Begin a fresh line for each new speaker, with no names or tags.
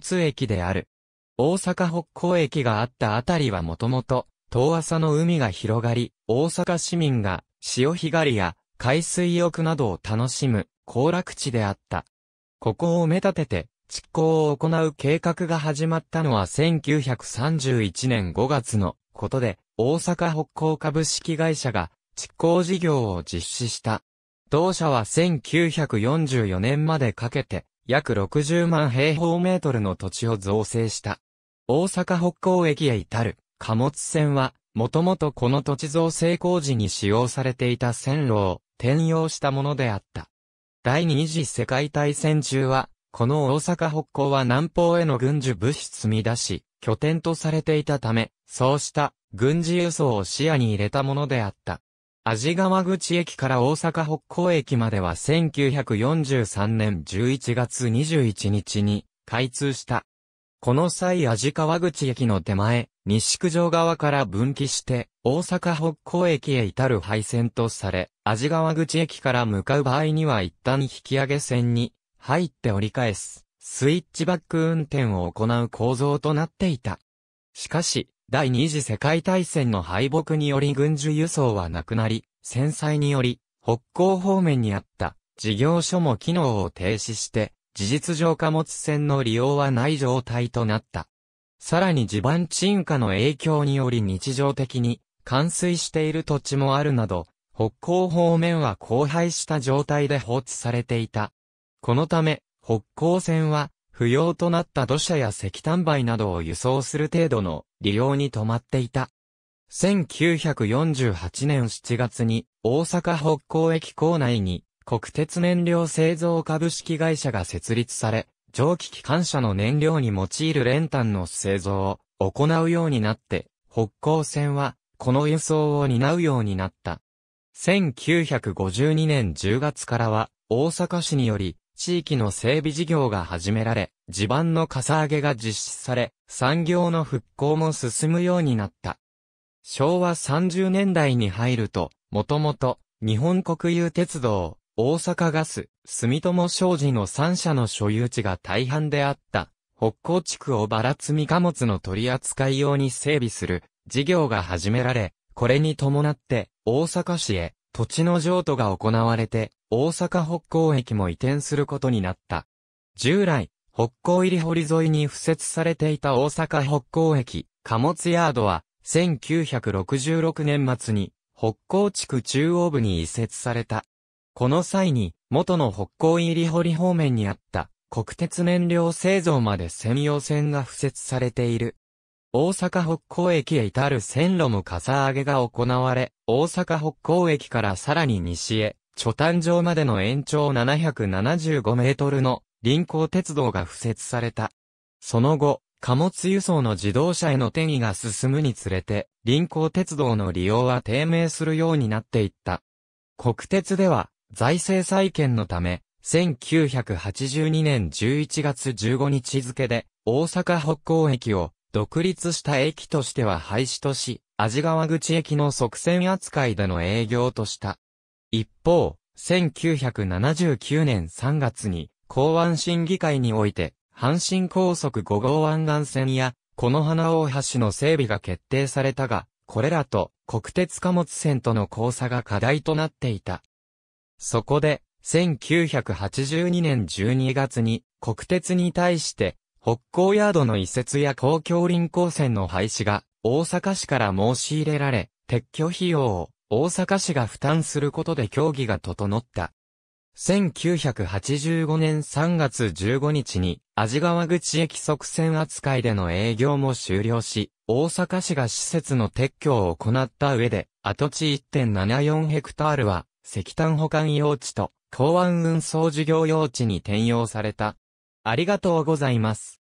津駅である。大阪北港駅があったあたりはもともと、遠浅の海が広がり、大阪市民が潮干狩りや海水浴などを楽しむ行楽地であった。ここをめ立てて、実行を行う計画が始まったのは1931年5月のことで、大阪北港株式会社が実行事業を実施した。同社は1944年までかけて、約60万平方メートルの土地を造成した。大阪北港駅へ至る貨物船は、もともとこの土地造成工事に使用されていた線路を転用したものであった。第二次世界大戦中は、この大阪北港は南方への軍需物資積み出し、拠点とされていたため、そうした軍事輸送を視野に入れたものであった。味川口駅から大阪北港駅までは1943年11月21日に開通した。この際味川口駅の手前、西九条側から分岐して、大阪北港駅へ至る廃線とされ、味川口駅から向かう場合には一旦引き上げ線に入って折り返す、スイッチバック運転を行う構造となっていた。しかし、第二次世界大戦の敗北により軍需輸送はなくなり、戦災により、北港方面にあった事業所も機能を停止して、事実上貨物船の利用はない状態となった。さらに地盤沈下の影響により日常的に冠水している土地もあるなど、北港方面は荒廃した状態で放置されていた。このため、北港線は不要となった土砂や石炭灰などを輸送する程度の利用に止まっていた。1948年7月に大阪北港駅構内に国鉄燃料製造株式会社が設立され、蒸気機関車の燃料に用いる練炭の製造を行うようになって、北港線はこの輸送を担うようになった。1952年10月からは大阪市により地域の整備事業が始められ、地盤のかさ上げが実施され、産業の復興も進むようになった。昭和30年代に入ると、もともと、日本国有鉄道、大阪ガス、住友商事の3社の所有地が大半であった、北港地区をばら積み貨物の取り扱い用に整備する事業が始められ、これに伴って大阪市へ土地の譲渡が行われて、大阪北港駅も移転することになった。従来、北港入り堀沿いに付設されていた大阪北港駅、貨物ヤードは、1966年末に、北港地区中央部に移設された。この際に、元の北港入り堀方面にあった、国鉄燃料製造まで専用線が付設されている。大阪北港駅へ至る線路もかさ上げが行われ、大阪北港駅からさらに西へ、貯炭場までの延長775メートルの臨港鉄道が敷設された。その後、貨物輸送の自動車への転移が進むにつれて、臨港鉄道の利用は低迷するようになっていった。国鉄では、財政再建のため、1982年11月15日付で、大阪北港駅を独立した駅としては廃止とし、味川口駅の側線扱いでの営業とした。一方、1979年3月に、港湾審議会において、阪神高速5号湾岸線や、この花大橋の整備が決定されたが、これらと国鉄貨物線との交差が課題となっていた。そこで、1982年12月に国鉄に対して北港ヤードの移設や公共臨港線の廃止が大阪市から申し入れられ、撤去費用を大阪市が負担することで協議が整った。1985年3月15日に、味川口駅側線扱いでの営業も終了し、大阪市が施設の撤去を行った上で、跡地1.74ヘクタールは、石炭保管用地と、港湾運送事業用地に転用された。ありがとうございます。